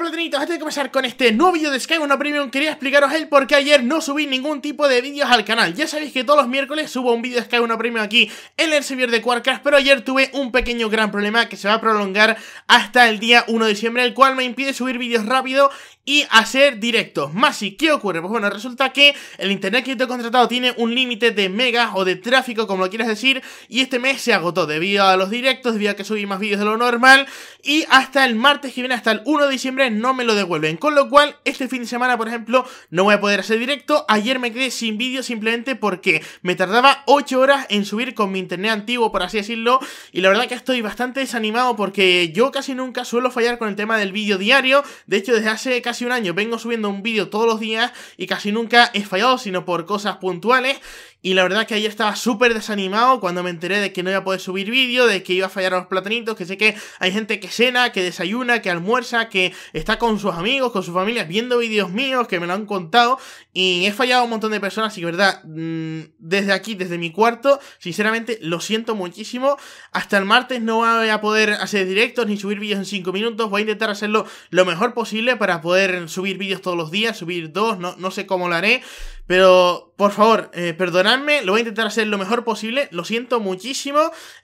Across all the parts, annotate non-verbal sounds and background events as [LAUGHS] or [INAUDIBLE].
platinitos, antes de comenzar con este nuevo vídeo de Sky 1 Premium Quería explicaros el por qué ayer no subí ningún tipo de vídeos al canal Ya sabéis que todos los miércoles subo un vídeo de Sky 1 Premium aquí en el servidor de Quarkcast Pero ayer tuve un pequeño gran problema que se va a prolongar hasta el día 1 de diciembre El cual me impide subir vídeos rápido y hacer directos. Más y ¿qué ocurre? Pues bueno, resulta que el internet que yo te he contratado tiene un límite de megas o de tráfico, como lo quieras decir, y este mes se agotó debido a los directos, debido a que subí más vídeos de lo normal, y hasta el martes que viene, hasta el 1 de diciembre, no me lo devuelven. Con lo cual, este fin de semana, por ejemplo, no voy a poder hacer directo. Ayer me quedé sin vídeo simplemente porque me tardaba 8 horas en subir con mi internet antiguo, por así decirlo, y la verdad que estoy bastante desanimado porque yo casi nunca suelo fallar con el tema del vídeo diario, de hecho desde hace casi un año vengo subiendo un vídeo todos los días y casi nunca he fallado, sino por cosas puntuales. Y la verdad que ayer estaba súper desanimado cuando me enteré de que no iba a poder subir vídeo, de que iba a fallar a los platanitos, que sé que hay gente que cena, que desayuna, que almuerza, que está con sus amigos, con sus familias, viendo vídeos míos, que me lo han contado. Y he fallado a un montón de personas y, verdad, mm, desde aquí, desde mi cuarto, sinceramente lo siento muchísimo. Hasta el martes no voy a poder hacer directos ni subir vídeos en 5 minutos. Voy a intentar hacerlo lo mejor posible para poder subir vídeos todos los días, subir dos, no, no sé cómo lo haré. Pero por favor, eh, perdonadme, lo voy a intentar hacer lo mejor posible, lo siento muchísimo.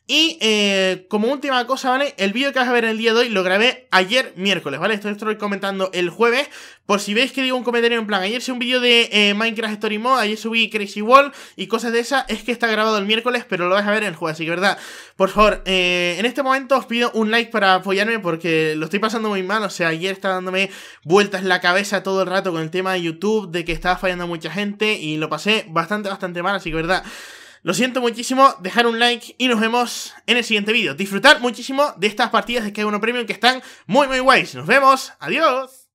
Y eh, como última cosa, ¿vale? El vídeo que vas a ver el día de hoy lo grabé ayer miércoles, ¿vale? Esto estoy comentando el jueves. Por si veis que digo un comentario en plan, ayer hice un vídeo de eh, Minecraft Story Mode, ayer subí Crazy Wall y cosas de esas, es que está grabado el miércoles, pero lo vais a ver el jueves, así que verdad. Por favor, en este momento os pido un like para apoyarme porque lo estoy pasando muy mal, o sea, ayer está dándome vueltas la cabeza todo el rato con el tema de YouTube, de que estaba fallando mucha gente y lo pasé bastante, bastante mal, así que verdad. Lo siento muchísimo, dejar un like y nos vemos en el siguiente vídeo. Disfrutar muchísimo de estas partidas de que hay uno premium que están muy, muy guays. Nos vemos, adiós.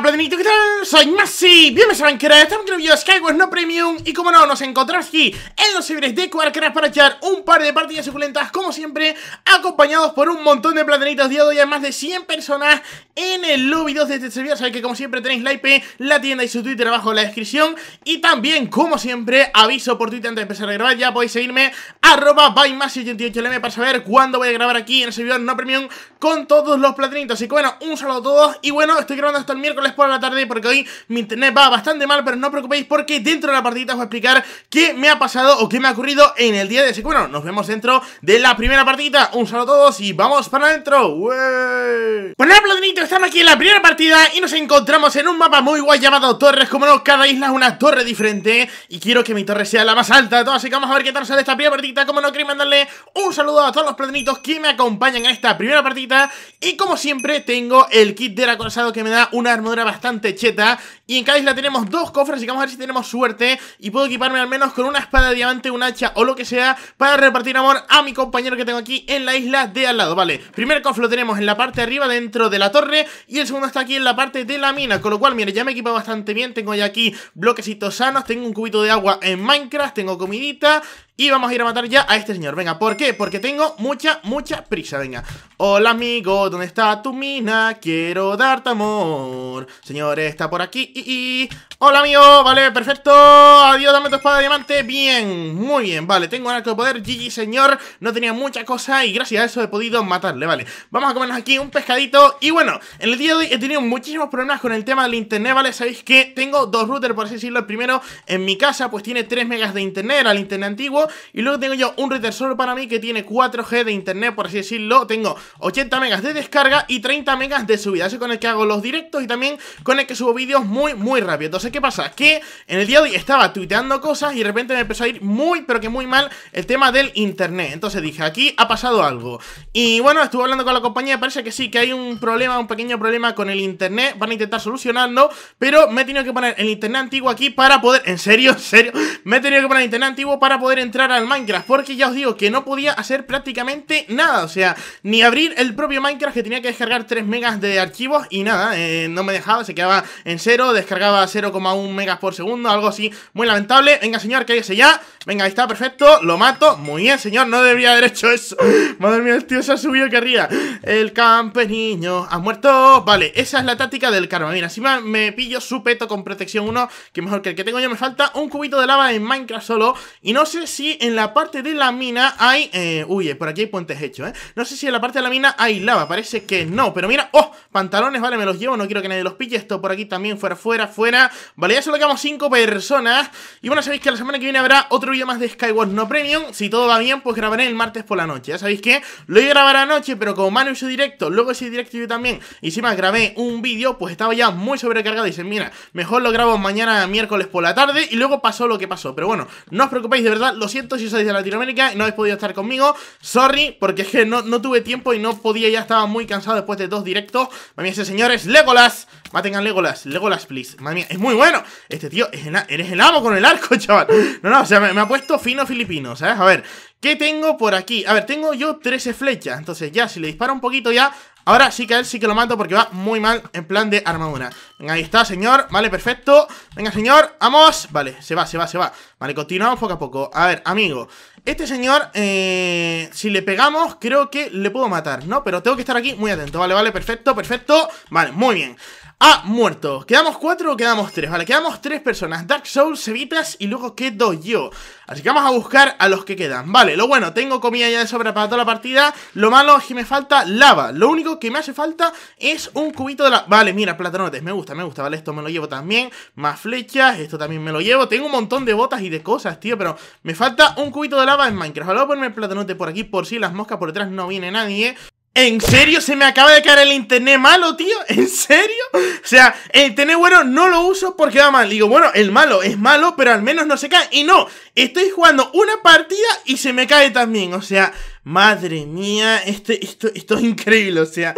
Hola, ¿qué tal? Soy Masi, bienvenidos a Banquera, estamos en video de Skyward no Premium Y como no, nos encontramos aquí en los servidores de Quarkcraft para echar un par de partidas suculentas Como siempre, acompañados por un montón de platinitos de hoy, más de 100 personas en el lobby 2 de este servidor. Sabéis que como siempre tenéis la IP, la tienda y su Twitter abajo en la descripción. Y también, como siempre, aviso por Twitter antes de empezar a grabar. Ya podéis seguirme arroba by 88 lm para saber cuándo voy a grabar aquí en el servidor no premium con todos los platinitos. Así que bueno, un saludo a todos. Y bueno, estoy grabando hasta el miércoles por la tarde porque hoy mi internet va bastante mal, pero no os preocupéis porque dentro de la partida os voy a explicar qué me ha pasado o qué me ha ocurrido en el día de hoy. Así que bueno, nos vemos dentro de la primera partida. Un saludo a todos y vamos para adentro. Pues nada, platinitos estamos aquí en la primera partida y nos encontramos en un mapa muy guay llamado Torres Como no, cada isla es una torre diferente y quiero que mi torre sea la más alta de todas Así que vamos a ver qué tal sale esta primera partida Como no, queréis mandarle un saludo a todos los platinitos que me acompañan en esta primera partida Y como siempre tengo el kit de acorazado que me da una armadura bastante cheta Y en cada isla tenemos dos cofres, así que vamos a ver si tenemos suerte Y puedo equiparme al menos con una espada de diamante, un hacha o lo que sea Para repartir amor a mi compañero que tengo aquí en la isla de al lado Vale, primer cofre lo tenemos en la parte de arriba dentro de la torre y el segundo está aquí en la parte de la mina, con lo cual, mire, ya me equipa bastante bien, tengo ya aquí bloquecitos sanos, tengo un cubito de agua en Minecraft, tengo comidita, y vamos a ir a matar ya a este señor, venga, ¿por qué? Porque tengo mucha, mucha prisa, venga Hola amigo, ¿dónde está tu mina? Quiero darte amor Señor, está por aquí y, Hola amigo, vale, perfecto Adiós, dame tu espada de diamante Bien, muy bien, vale, tengo un arco de poder GG señor, no tenía mucha cosa Y gracias a eso he podido matarle, vale Vamos a comernos aquí un pescadito Y bueno, en el día de hoy he tenido muchísimos problemas con el tema del internet, vale Sabéis que tengo dos routers, por así decirlo El primero en mi casa, pues tiene 3 megas de internet Era el internet antiguo y luego tengo yo un router solo para mí que tiene 4G de internet, por así decirlo. Tengo 80 megas de descarga y 30 megas de subida. Eso con el que hago los directos y también con el que subo vídeos muy, muy rápido. Entonces, ¿qué pasa? Que en el día de hoy estaba tuiteando cosas y de repente me empezó a ir muy, pero que muy mal el tema del internet. Entonces dije, aquí ha pasado algo. Y bueno, estuve hablando con la compañía, parece que sí, que hay un problema, un pequeño problema con el internet. Van a intentar solucionarlo, pero me he tenido que poner el internet antiguo aquí para poder... En serio, en serio, me he tenido que poner el internet antiguo para poder entrar al Minecraft, porque ya os digo que no podía hacer prácticamente nada, o sea, ni abrir el propio Minecraft que tenía que descargar 3 megas de archivos y nada, eh, no me dejaba, se quedaba en cero, descargaba 0,1 megas por segundo, algo así, muy lamentable, venga señor, cállese ya, venga, está, perfecto, lo mato, muy bien señor, no debería haber hecho eso, [LAUGHS] madre mía, el tío se ha subido que arriba, el niño ha muerto, vale, esa es la táctica del karma, mira, encima me pillo su peto con protección 1, que mejor que el que tengo yo me falta un cubito de lava en Minecraft solo, y no sé si si en la parte de la mina hay... Eh, uy, eh, por aquí hay puentes hechos, ¿eh? No sé si en la parte de la mina hay lava, parece que no. Pero mira, ¡oh! Pantalones, vale, me los llevo, no quiero que nadie los pille. Esto por aquí también, fuera, fuera, fuera. Vale, ya solo quedamos cinco personas. Y bueno, sabéis que la semana que viene habrá otro vídeo más de Skyward No Premium. Si todo va bien, pues grabaré el martes por la noche. Ya sabéis que lo iba a grabar anoche, pero como Manu hizo directo, luego ese directo yo también. Y encima grabé un vídeo, pues estaba ya muy sobrecargado. Y dicen, mira, mejor lo grabo mañana miércoles por la tarde. Y luego pasó lo que pasó. Pero bueno, no os preocupéis, de verdad, siento si sois de Latinoamérica y no habéis podido estar conmigo. Sorry, porque es que no, no tuve tiempo y no podía, ya estaba muy cansado después de dos directos. Mami, ese señor es Legolas. Maten a Legolas, Legolas, please. Mami, es muy bueno. Este tío, eres el amo con el arco, [LAUGHS] chaval. No, no, o sea, me, me ha puesto fino filipino, ¿sabes? A ver, ¿Qué tengo por aquí? A ver, tengo yo 13 flechas Entonces ya, si le disparo un poquito ya Ahora sí que a él sí que lo mato porque va muy mal en plan de armadura Venga, ahí está, señor, vale, perfecto Venga, señor, vamos Vale, se va, se va, se va Vale, continuamos poco a poco A ver, amigo Este señor, eh, si le pegamos creo que le puedo matar, ¿no? Pero tengo que estar aquí muy atento Vale, vale, perfecto, perfecto Vale, muy bien ha muerto. ¿Quedamos cuatro o quedamos tres? Vale, quedamos tres personas. Dark Souls, Cevitas y luego quedo yo. Así que vamos a buscar a los que quedan. Vale, lo bueno, tengo comida ya de sobra para toda la partida. Lo malo es que me falta lava. Lo único que me hace falta es un cubito de la... Vale, mira, platanotes, me gusta, me gusta, vale. Esto me lo llevo también. Más flechas, esto también me lo llevo. Tengo un montón de botas y de cosas, tío, pero me falta un cubito de lava en Minecraft. Vale, voy a ponerme platanote por aquí por si las moscas por detrás no viene nadie. ¿En serio se me acaba de caer el internet malo, tío? ¿En serio? O sea, el internet bueno no lo uso porque va mal. Digo, bueno, el malo es malo, pero al menos no se cae. Y no, estoy jugando una partida y se me cae también. O sea, madre mía, este, esto, esto es increíble. O sea,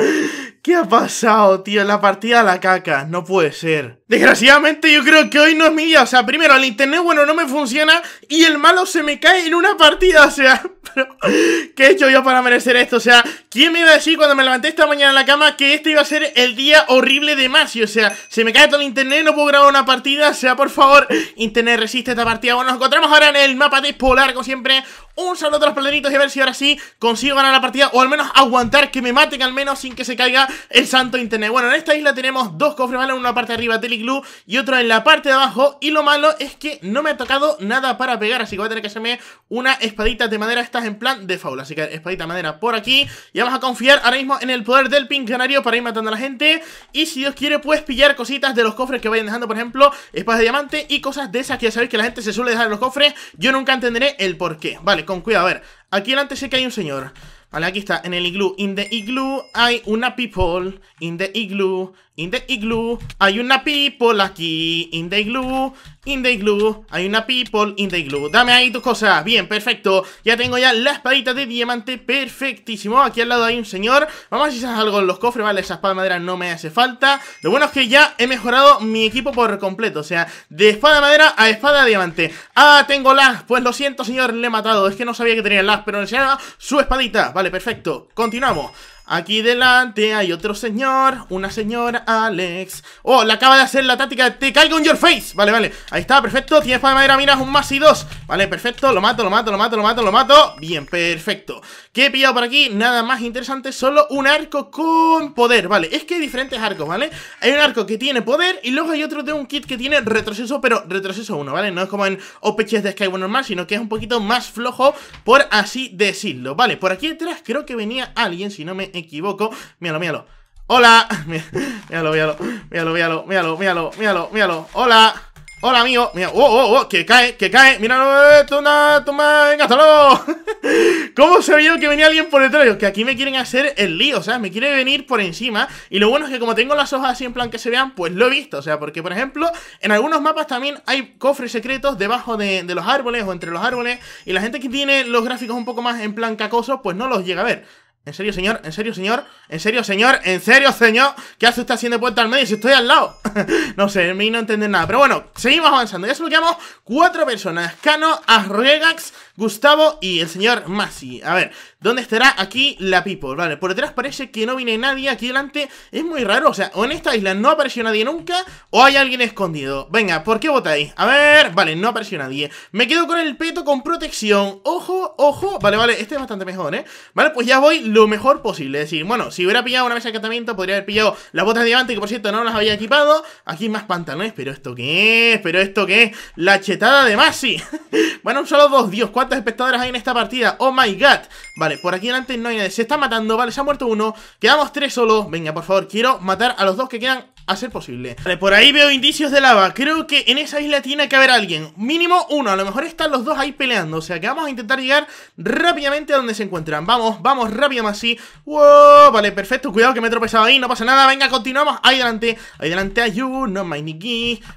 ¿qué ha pasado, tío? La partida a la caca, no puede ser. Desgraciadamente yo creo que hoy no es mi día. O sea, primero, el internet, bueno, no me funciona y el malo se me cae en una partida. O sea, [LAUGHS] ¿qué he hecho yo para merecer esto? O sea, ¿quién me iba a decir cuando me levanté esta mañana en la cama que este iba a ser el día horrible de Masi? O sea, se me cae todo el internet, no puedo grabar una partida. O sea, por favor, internet resiste esta partida. Bueno, nos encontramos ahora en el mapa de Polar, como siempre. Un saludo a los planetitos y a ver si ahora sí consigo ganar la partida o al menos aguantar que me maten al menos sin que se caiga el santo internet. Bueno, en esta isla tenemos dos cofres, ¿vale? Una parte arriba, Telegram y otro en la parte de abajo. Y lo malo es que no me ha tocado nada para pegar, así que voy a tener que hacerme una espadita de madera. estas en plan de faula, así que espadita de madera por aquí. Y vamos a confiar ahora mismo en el poder del ping canario para ir matando a la gente. Y si Dios quiere, puedes pillar cositas de los cofres que vayan dejando, por ejemplo, espadas de diamante y cosas de esas que ya sabéis que la gente se suele dejar en los cofres. Yo nunca entenderé el por qué. Vale, con cuidado, a ver. Aquí delante sé que hay un señor. Vale, aquí está, en el iglú. In the igloo hay una people. In the igloo, in the igloo, hay una people aquí. In the igloo, in the glue, hay una people in the glue Dame ahí tus cosas, bien, perfecto Ya tengo ya la espadita de diamante, perfectísimo Aquí al lado hay un señor Vamos a ver si algo en los cofres, vale, esa espada de madera no me hace falta Lo bueno es que ya he mejorado mi equipo por completo O sea, de espada de madera a espada de diamante Ah, tengo las, pues lo siento señor, le he matado Es que no sabía que tenía las, pero enseñaba su espadita Vale, perfecto, continuamos Aquí delante hay otro señor, una señora Alex. Oh, le acaba de hacer la táctica de te caigo en your face. Vale, vale. Ahí está, perfecto. Tienes para de madera, miras un más y dos. Vale, perfecto. Lo mato, lo mato, lo mato, lo mato, lo mato. Bien, perfecto. ¿Qué he pillado por aquí? Nada más interesante, solo un arco con poder. Vale, es que hay diferentes arcos, ¿vale? Hay un arco que tiene poder y luego hay otro de un kit que tiene retroceso, pero retroceso uno, ¿vale? No es como en OPCs de Skyward normal, sino que es un poquito más flojo, por así decirlo. Vale, por aquí detrás creo que venía alguien, si no me equivoco. Míralo, míralo. ¡Hola! [LAUGHS] Míralo, míralo, míralo, míralo, míralo, míralo, míralo, ¡Hola! ¡Hola, amigo! Mira, ¡Oh, oh, oh! ¡Que cae, que cae! ¡Míralo! ¡Toma, toma! ¡Venga, hasta luego! [LAUGHS] ¿Cómo se vio que venía alguien por detrás? Que aquí me quieren hacer el lío, o sea, me quiere venir por encima. Y lo bueno es que como tengo las hojas así en plan que se vean, pues lo he visto. O sea, porque por ejemplo, en algunos mapas también hay cofres secretos debajo de, los árboles o entre los árboles. Y la gente que tiene los gráficos un poco más en plan cacosos, pues no los llega a ver. ¿En serio, señor? ¿En serio, señor? ¿En serio, señor? ¿En serio, señor? ¿Qué hace usted haciendo puerta al medio si estoy al lado? [LAUGHS] no sé, en mí no entender nada. Pero bueno, seguimos avanzando. Ya solo quedamos cuatro personas. Cano, Arregax, Gustavo y el señor Masi. A ver, ¿dónde estará aquí la People? Vale, por detrás parece que no viene nadie. Aquí delante es muy raro. O sea, o en esta isla no apareció nadie nunca o hay alguien escondido. Venga, ¿por qué votáis? A ver, vale, no apareció nadie. Me quedo con el peto con protección. Ojo, ojo. Vale, vale, este es bastante mejor, ¿eh? Vale, pues ya voy lo mejor posible. Es decir, bueno, si hubiera pillado una mesa de catamiento, podría haber pillado las botas de diamante, que por cierto no las había equipado. Aquí más pantalones. ¿Pero esto qué es? ¿Pero esto qué es? La chetada de Masi. [LAUGHS] bueno, solo dos, dios, cuatro espectadores hay en esta partida Oh my god Vale, por aquí adelante no hay nadie Se está matando, vale, se ha muerto uno Quedamos tres solos Venga, por favor, quiero matar a los dos que quedan a ser posible Vale, por ahí veo indicios de lava Creo que en esa isla tiene que haber alguien Mínimo uno, a lo mejor están los dos ahí peleando O sea que vamos a intentar llegar rápidamente a donde se encuentran Vamos, vamos, rápido más así wow, Vale, perfecto, cuidado que me he tropezado ahí No pasa nada, venga, continuamos Ahí adelante, ahí adelante. hay no my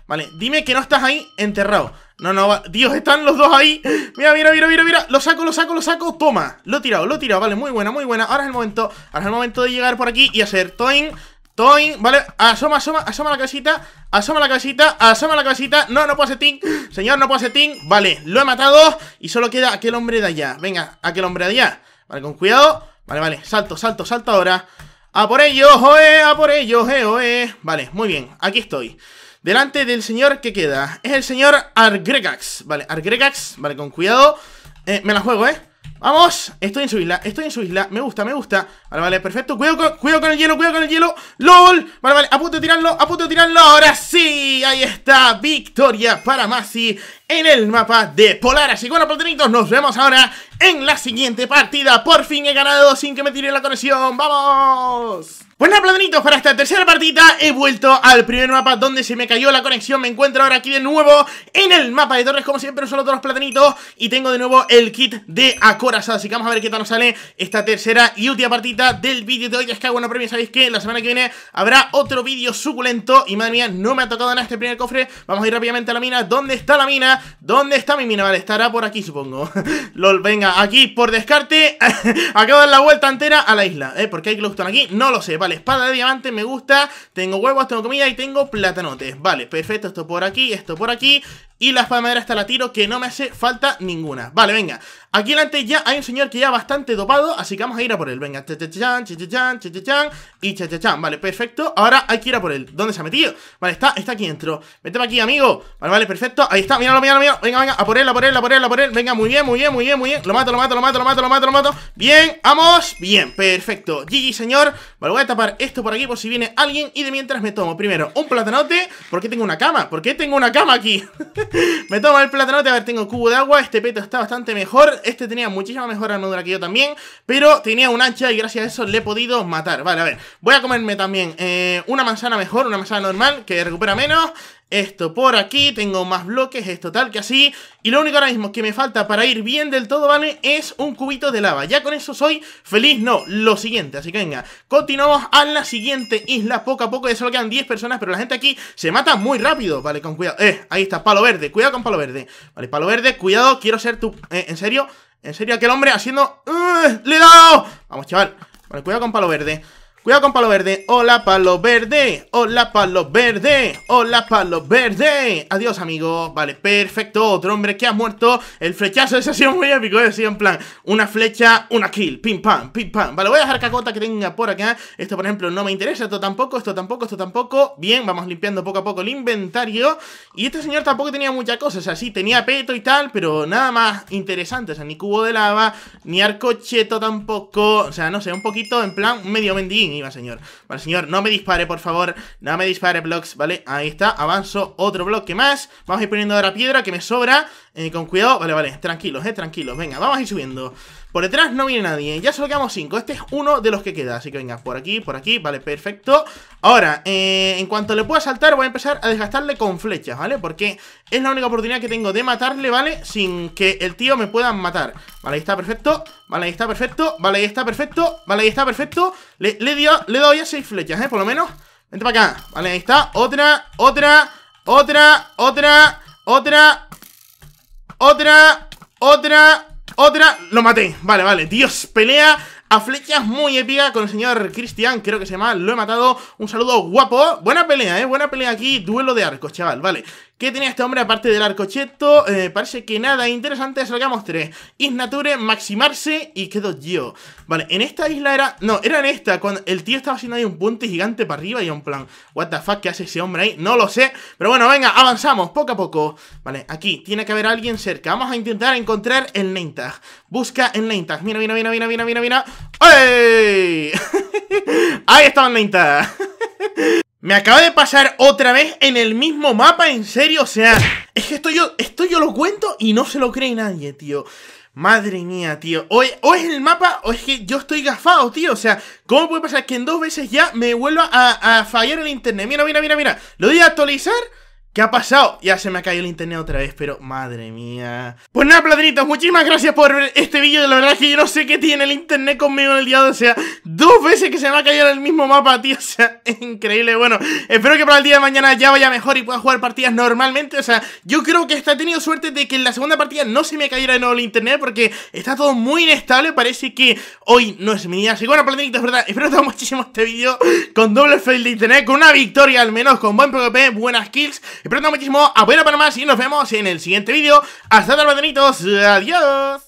Vale, dime que no estás ahí enterrado no, no, Dios, están los dos ahí. Mira, mira, mira, mira, mira. Lo saco, lo saco, lo saco. Toma. Lo he tirado, lo he tirado. Vale, muy buena, muy buena. Ahora es el momento. Ahora es el momento de llegar por aquí y hacer toin. Toin, vale, asoma, asoma, asoma la casita Asoma la casita, asoma la casita No, no puedo hacer ting, señor, no puedo hacer ting Vale, lo he matado y solo queda aquel hombre de allá Venga, aquel hombre de allá Vale, con cuidado, vale, vale, salto, salto, salto ahora A por ellos, oe, a por ellos, eh, oe Vale, muy bien, aquí estoy Delante del señor que queda. Es el señor Argregax. Vale, Argregax. Vale, con cuidado. Eh, me la juego, ¿eh? ¡Vamos! Estoy en su isla, estoy en su isla Me gusta, me gusta ahora vale, perfecto Cuidado con, el hielo, cuidado con el hielo ¡LOL! Vale, vale, a punto de tirarlo, a punto de tirarlo ¡Ahora sí! Ahí está Victoria para Masi en el mapa de Así Y bueno, platinitos, nos vemos ahora en la siguiente partida Por fin he ganado sin que me tire la conexión ¡Vamos! Pues nada, platanitos, para esta tercera partida he vuelto al primer mapa donde se me cayó la conexión Me encuentro ahora aquí de nuevo en el mapa de torres, como siempre, solo todos los platanitos Y tengo de nuevo el kit de acorazado, así que vamos a ver qué tal nos sale esta tercera y última partida del vídeo de hoy Es que una premio, sabéis que la semana que viene habrá otro vídeo suculento Y madre mía, no me ha tocado nada este primer cofre Vamos a ir rápidamente a la mina, ¿dónde está la mina? ¿Dónde está mi mina? Vale, estará por aquí supongo [LAUGHS] LOL, venga, aquí por descarte [LAUGHS] Acabo de dar la vuelta entera a la isla, ¿eh? ¿Por Porque hay glowstone aquí, no lo sé, vale, espada de diamante, me gusta Tengo huevos, tengo comida y tengo platanotes Vale, perfecto, esto por aquí, esto por aquí y la espada de madera hasta la tiro, que no me hace falta ninguna. Vale, venga. Aquí delante ya hay un señor que ya bastante dopado, así que vamos a ir a por él. Venga, chan, cha chan y cha-cha-chan, Vale, perfecto. Ahora hay que ir a por él. ¿Dónde se ha metido? Vale, está, está aquí dentro. Vete aquí, amigo. Vale, vale, perfecto. Ahí está, míralo, míralo, míralo. Venga, venga, a por él, a por él, a por él, a por él. Venga, muy bien, muy bien, muy bien, muy bien. Lo mato, lo mato, lo mato, lo mato, lo mato, lo mato. Bien, vamos. Bien, perfecto. Gigi, señor. Vale, voy a tapar esto por aquí por si viene alguien. Y de mientras me tomo primero un platanote. ¿Por qué tengo una cama? ¿Por qué tengo una cama aquí? [LAUGHS] [LAUGHS] Me tomo el platanote, a ver, tengo cubo de agua. Este peto está bastante mejor. Este tenía muchísima mejor armadura que yo también. Pero tenía un ancha y gracias a eso le he podido matar. Vale, a ver. Voy a comerme también eh, una manzana mejor, una manzana normal, que recupera menos esto por aquí, tengo más bloques, esto tal que así. Y lo único ahora mismo que me falta para ir bien del todo, ¿vale? Es un cubito de lava. Ya con eso soy feliz, no, lo siguiente. Así que venga, continuamos a la siguiente isla poco a poco. Ya solo quedan 10 personas, pero la gente aquí se mata muy rápido. Vale, con cuidado. Eh, ahí está, palo verde, cuidado con palo verde. Vale, palo verde, cuidado, quiero ser tu... Eh, en serio, en serio, aquel hombre haciendo... Uh, ¡Le he dado! Vamos, chaval. Vale, cuidado con palo verde. Cuidado con palo verde. Hola, palo verde. Hola, palo verde. Hola, palo verde. Adiós, amigos. Vale, perfecto. Otro hombre que ha muerto. El flechazo ese ha sido muy épico. Eh. Ha sido en plan una flecha, una kill. Pim, pam, pim, pam. Vale, voy a dejar cacota que tenga por acá. Esto, por ejemplo, no me interesa. Esto tampoco, esto tampoco, esto tampoco. Bien, vamos limpiando poco a poco el inventario. Y este señor tampoco tenía muchas cosas. O sea, sí, tenía peto y tal, pero nada más interesante. O sea, ni cubo de lava, ni arcocheto tampoco. O sea, no sé, un poquito en plan medio mendigo señor. Vale, señor, no me dispare, por favor. No me dispare, blocks, ¿vale? Ahí está, avanzo otro bloque más. Vamos a ir poniendo ahora piedra que me sobra. Eh, con cuidado, vale, vale, tranquilos, eh, tranquilos. Venga, vamos a ir subiendo. Por detrás no viene nadie, ya solo quedamos cinco Este es uno de los que queda, así que venga, por aquí, por aquí Vale, perfecto Ahora, eh, en cuanto le pueda saltar voy a empezar a desgastarle con flechas, ¿vale? Porque es la única oportunidad que tengo de matarle, ¿vale? Sin que el tío me pueda matar Vale, ahí está, perfecto Vale, ahí está, perfecto Vale, ahí está, perfecto Vale, ahí está, perfecto Le, he dio, le doy 6 flechas, ¿eh? Por lo menos Vente para acá Vale, ahí está Otra, otra, otra, otra, otra Otra, otra otra, lo maté, vale, vale Dios, pelea a flechas muy épica con el señor Cristian, creo que se llama Lo he matado, un saludo guapo Buena pelea, eh, buena pelea aquí Duelo de arcos, chaval, vale ¿Qué tenía este hombre aparte del arcocheto? Eh, parece que nada interesante, salgamos tres. nature, Maximarse y quedo yo. Vale, en esta isla era... No, era en esta, cuando el tío estaba haciendo ahí un puente gigante para arriba y un plan... What the ¿qué hace ese hombre ahí? No lo sé, pero bueno, venga, avanzamos poco a poco. Vale, aquí tiene que haber alguien cerca. Vamos a intentar encontrar el name Busca el name Mira, mira, mira, mira, mira, mira, mira. [LAUGHS] ahí estaba el name me acaba de pasar otra vez en el mismo mapa, en serio, o sea, es que esto yo, esto yo lo cuento y no se lo cree nadie, tío. Madre mía, tío. O, es el mapa o es que yo estoy gafado, tío. O sea, ¿cómo puede pasar que en dos veces ya me vuelva a, a fallar el internet? Mira, mira, mira, mira. Lo voy a actualizar. ¿Qué ha pasado? Ya se me ha caído el internet otra vez, pero madre mía. Pues nada, platinitos, muchísimas gracias por ver este vídeo. La verdad que yo no sé qué tiene el internet conmigo en el día de hoy O sea, dos veces que se me ha caído el mismo mapa, tío. [LAUGHS] O sea, es increíble. Bueno, espero que para el día de mañana ya vaya mejor y pueda jugar partidas normalmente. O sea, yo creo que hasta he tenido suerte de que en la segunda partida no se me cayera de nuevo el internet porque está todo muy inestable. Parece que hoy no es mi día. Así que bueno, platinitos, verdad, espero que muchísimo este vídeo con doble fail de internet, con una victoria al menos, con buen PvP, buenas kills. Espero muchísimo, a para más y nos vemos en el siguiente vídeo. Hasta luego, Adiós.